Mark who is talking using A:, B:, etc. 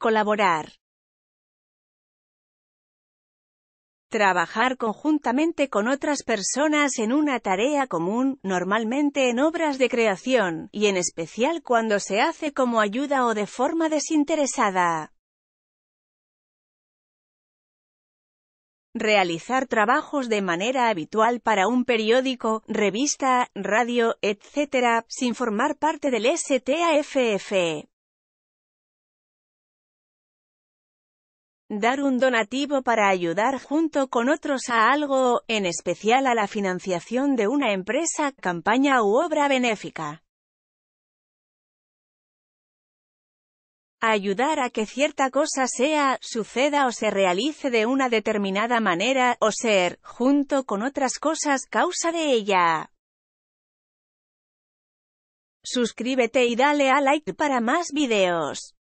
A: Colaborar. Trabajar conjuntamente con otras personas en una tarea común, normalmente en obras de creación, y en especial cuando se hace como ayuda o de forma desinteresada. Realizar trabajos de manera habitual para un periódico, revista, radio, etc., sin formar parte del STAFF. Dar un donativo para ayudar junto con otros a algo, en especial a la financiación de una empresa, campaña u obra benéfica. ayudar a que cierta cosa sea, suceda o se realice de una determinada manera, o ser, junto con otras cosas, causa de ella. Suscríbete y dale a like para más videos.